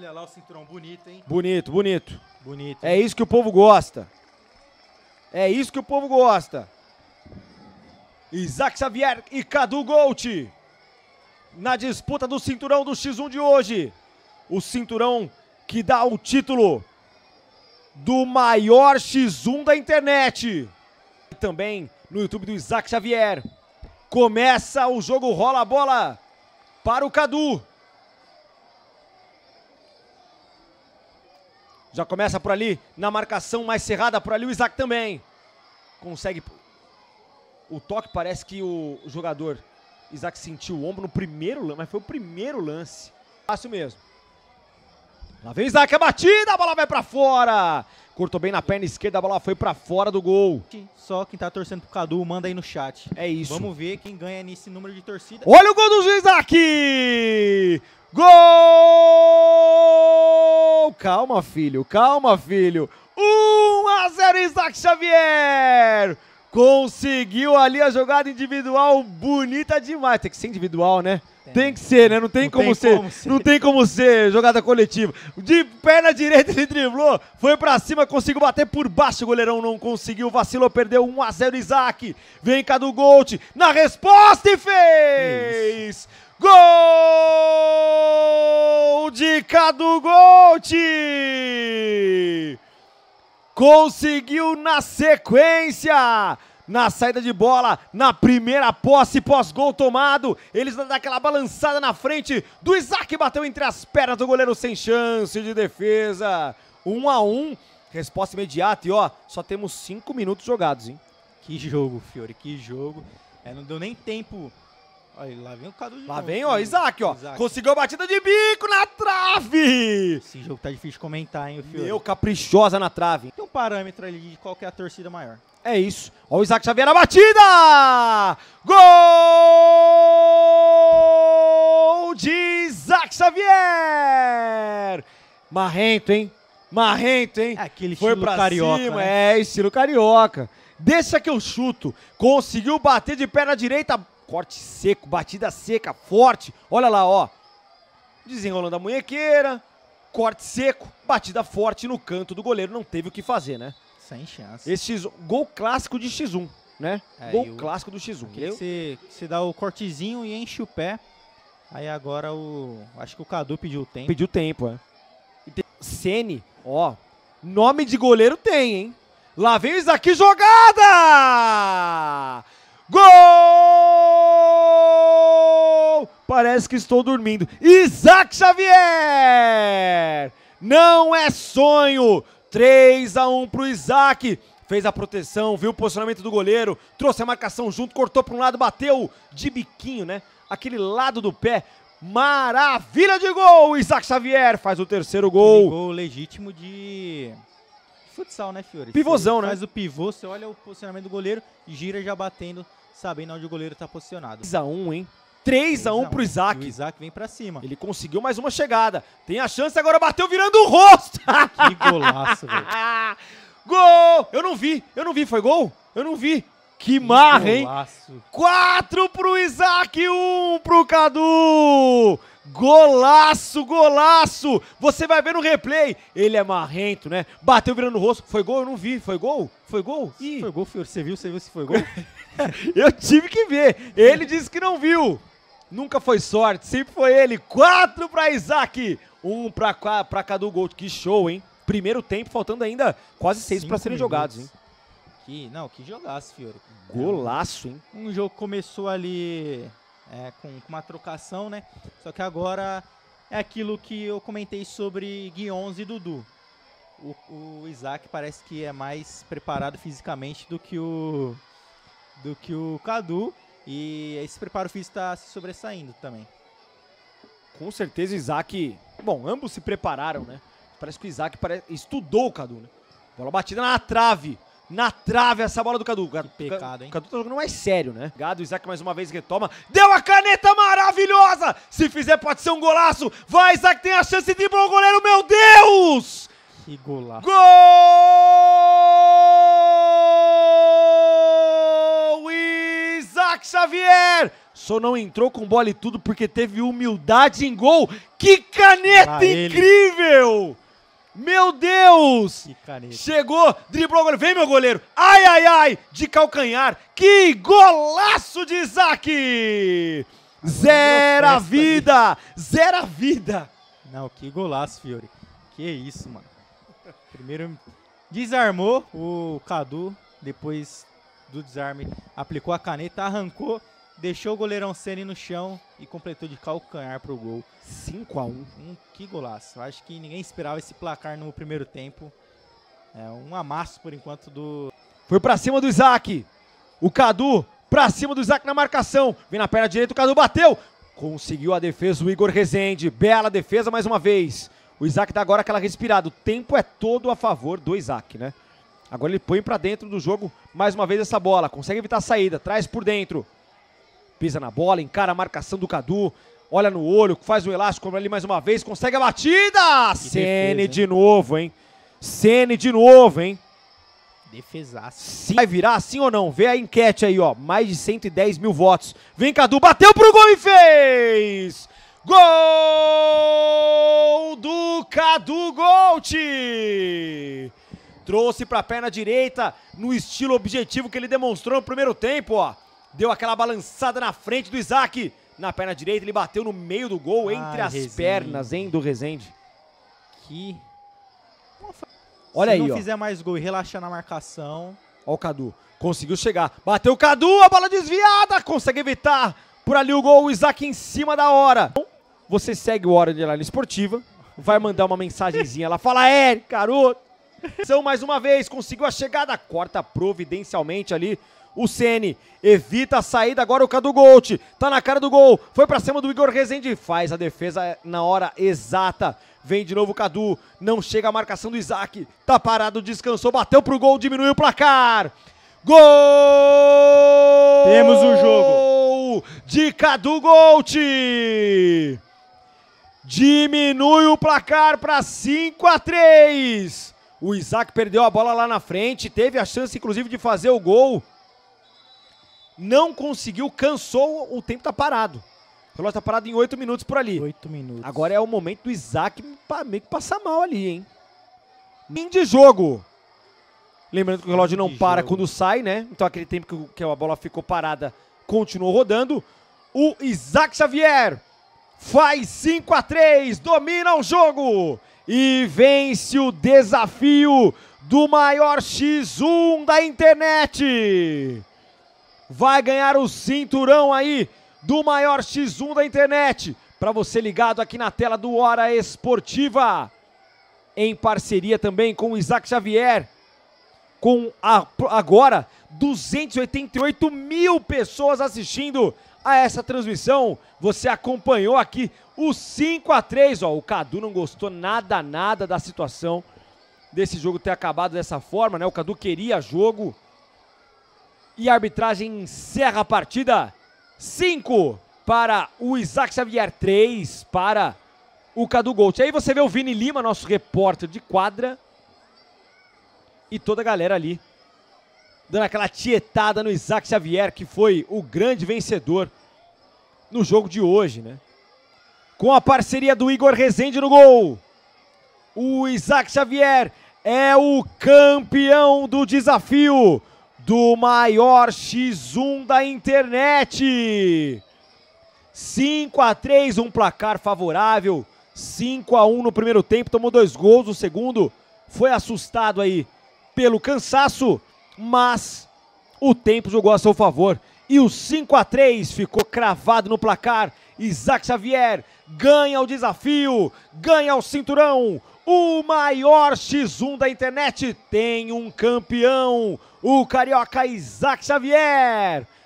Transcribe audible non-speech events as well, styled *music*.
Olha lá o cinturão bonito, hein? Bonito, bonito. Bonito. É isso que o povo gosta. É isso que o povo gosta. Isaac Xavier e Cadu Gold na disputa do cinturão do X1 de hoje. O cinturão que dá o título do maior X1 da internet. também no YouTube do Isaac Xavier. Começa o jogo rola a bola para o Cadu. Já começa por ali, na marcação mais cerrada, por ali o Isaac também. Consegue. O toque parece que o jogador Isaac sentiu o ombro no primeiro lance, mas foi o primeiro lance. Fácil mesmo. Lá vem Isaac, a é batida, a bola vai para fora. Cortou bem na perna esquerda, a bola foi para fora do gol. Só quem tá torcendo pro Cadu, manda aí no chat. É isso. Vamos ver quem ganha nesse número de torcida. Olha o gol do Isaac! Gol! gol. Calma, filho, calma, filho. 1 a 0 Isaac Xavier. Conseguiu ali a jogada individual bonita demais. Tem que ser individual, né? Tem, tem que ser, né? Não tem, não como, tem ser, como ser. Não tem como ser jogada coletiva. De perna direita ele driblou, foi para cima, conseguiu bater por baixo. O goleirão não conseguiu, vacilou, perdeu 1 a 0 Isaac. Vem do Gold na resposta e fez! Isso. Gol! dica do Gold! Conseguiu na sequência! Na saída de bola, na primeira posse, pós-gol tomado, eles dão aquela balançada na frente do Isaac, bateu entre as pernas do goleiro sem chance de defesa. Um a um, resposta imediata e ó, só temos cinco minutos jogados, hein? Que jogo, Fiore, que jogo. É, não deu nem tempo Aí, lá vem o Cadu de Lá novo, vem, ó, Isaac, ó. Isaac. Conseguiu a batida de bico na trave! Esse jogo tá difícil de comentar, hein, o filho. Meu, caprichosa na trave. Tem um parâmetro ali de qual é a torcida maior. É isso. Ó o Isaac Xavier na batida! Gol de Isaac Xavier! Marrento, hein? Marrento, hein? É aquele Foi estilo carioca, cima, né? é, estilo carioca. Deixa que eu chuto. Conseguiu bater de perna direita, Corte seco, batida seca, forte. Olha lá, ó. Desenrolando a munhequeira. Corte seco, batida forte no canto do goleiro. Não teve o que fazer, né? Sem chance. Esse X1, gol clássico de X1, né? É, gol o, clássico do X1. você, dá o cortezinho e enche o pé. Aí agora o. Acho que o Cadu pediu tempo. Pediu tempo, é. Sene, ó. Nome de goleiro tem, hein? Lá vem o Isaac, jogada! Gol! Parece que estou dormindo. Isaac Xavier! Não é sonho! 3 a 1 o Isaac. Fez a proteção, viu o posicionamento do goleiro, trouxe a marcação junto, cortou para um lado, bateu de biquinho, né? Aquele lado do pé. Maravilha de gol! Isaac Xavier faz o terceiro gol. gol legítimo de futsal, né, Fiore? Pivôzão, né? Faz o pivô, você olha o posicionamento do goleiro, gira já batendo, sabendo onde o goleiro está posicionado. 3 a 1, hein? 3 a 1 pro Isaac. o Isaac vem para cima. Ele conseguiu mais uma chegada. Tem a chance agora, bateu virando o rosto. *laughs* Que golaço, velho. *laughs* gol! Eu não vi. Eu não vi, foi gol? Eu não vi. Que marra, hein? Quatro pro Isaac, um pro Cadu! Golaço, golaço! Você vai ver no replay. Ele é marrento, né? Bateu virando o rosto. Foi gol? Eu não vi. Foi gol? Foi gol? Ih. Foi gol, você viu? Você viu se foi gol? *laughs* Eu tive que ver. Ele disse que não viu. Nunca foi sorte, sempre foi ele. Quatro para Isaac, um para Cadu Gold. Que show, hein? Primeiro tempo, faltando ainda quase seis para serem minutos. jogados, hein? Que, não, que jogaço, Fiore. Golaço, hein? Um jogo começou ali é, com, com uma trocação, né? Só que agora é aquilo que eu comentei sobre Guions e Dudu. O, o, Isaac parece que é mais preparado fisicamente do que o do que o Cadu e esse preparo físico está se sobressaindo também. Com certeza, Isaac. Bom, ambos se prepararam, né? Parece que o Isaac pare... estudou o Cadu, né? Bola batida na trave. Na trave essa bola do Cadu. Cadu tá pecado, hein? Cadu tá jogando mais sério, né? Gado, Isaac mais uma vez retoma. Deu a caneta maravilhosa! Se fizer, pode ser um golaço. Vai, Isaac, tem a chance de bom goleiro, meu Deus! Que golaço. Gol! Alex Xavier! Só não entrou com bola e tudo porque teve humildade em gol. Que caneta pra incrível! Ele. Meu Deus! Chegou, driblou o goleiro. Vem, meu goleiro! Ai, ai, ai! De calcanhar. Que golaço de Isaac! Zera a vida! Ali. Zera a vida! Não, que golaço, Fiore. Que isso, mano. Primeiro desarmou o Cadu, depois do desarme, aplicou a caneta, arrancou, deixou o goleirão Ceni no chão e completou de calcanhar para o gol. 5 a 1 um, Que golaço. Acho que ninguém esperava esse placar no primeiro tempo. É um amasso por enquanto do. Foi para cima do Isaac. O Cadu para cima do Isaac na marcação. Vem na perna direita, o Cadu bateu. Conseguiu a defesa o Igor Rezende. Bela defesa mais uma vez. O Isaac dá tá agora aquela respirada. O tempo é todo a favor do Isaac, né? Agora ele põe para dentro do jogo mais uma vez essa bola. Consegue evitar a saída, traz por dentro. Pisa na bola, encara a marcação do Cadu. Olha no olho, faz o elástico ali mais uma vez, consegue a batida! Sene de novo, hein? Sene de novo, hein? Defesaço. vai virar assim ou não? Vê a enquete aí, ó. Mais de 110 mil votos. Vem, Cadu, bateu pro gol e fez! Gol do Cadu Gold! Trouxe para a perna direita no estilo objetivo que ele demonstrou no primeiro tempo, ó. Deu aquela balançada na frente do Isaac. Na perna direita, ele bateu no meio do gol, entre as Rezende. pernas, hein, do Rezende. Que... Olha Se aí, ó. Se não fizer mais gol e relaxar na marcação... Ó o Cadu, conseguiu chegar. Bateu o Cadu, a bola desviada, consegue evitar. Por ali o gol, o Isaac em cima da hora. Você segue o Hora de Line Esportiva, vai mandar uma mensagenzinha lá. Fala, é, garoto, são mais uma vez, conseguiu a chegada, corta providencialmente ali o Sene, evita a saída, agora o Cadu Gold, tá na cara do gol, foi para cima do Igor Rezende, faz a defesa na hora exata, vem de novo o Cadu, não chega a marcação do Isaac, tá parado, descansou, bateu pro gol, diminuiu o placar, gol! Temos o um jogo! De Cadu Gold! Diminui o placar para 5 a 3 o Isaac perdeu a bola lá na frente, teve a chance inclusive de fazer o gol. Não conseguiu, cansou, o tempo tá parado. O relógio tá parado em oito minutos por ali. Oito minutos. Agora é o momento do Isaac meio que passar mal ali, hein? Fim de jogo. Lembrando que o relógio não para quando sai, né? Então aquele tempo que a bola ficou parada continuou rodando. O Isaac Xavier faz 5 a 3 domina o jogo e vence o desafio do maior X1 da internet. Vai ganhar o cinturão aí do maior X1 da internet. Para você ligado aqui na tela do Hora Esportiva. Em parceria também com o Isaac Xavier. Com a, agora 288 mil pessoas assistindo a essa transmissão. Você acompanhou aqui o 5 a 3 ó. O Cadu não gostou nada, nada da situação desse jogo ter acabado dessa forma, né? O Cadu queria jogo. E a arbitragem encerra a partida. 5 para o Isaac Xavier, 3 para o Cadu Gold. E aí você vê o Vini Lima, nosso repórter de quadra. E toda a galera ali dando aquela tietada no Isaac Xavier, que foi o grande vencedor no jogo de hoje, né? com a parceria do Igor Rezende no gol. O Isaac Xavier é o campeão do desafio do maior X1 da internet. 5 a 3, um placar favorável. 5 a 1 no primeiro tempo, tomou dois gols no segundo. Foi assustado aí pelo cansaço, mas o tempo jogou a seu favor. E o 5 a 3 ficou cravado no placar. Isaac Xavier ganha o desafio, ganha o cinturão. O maior X1 da internet tem um campeão, o carioca Isaac Xavier.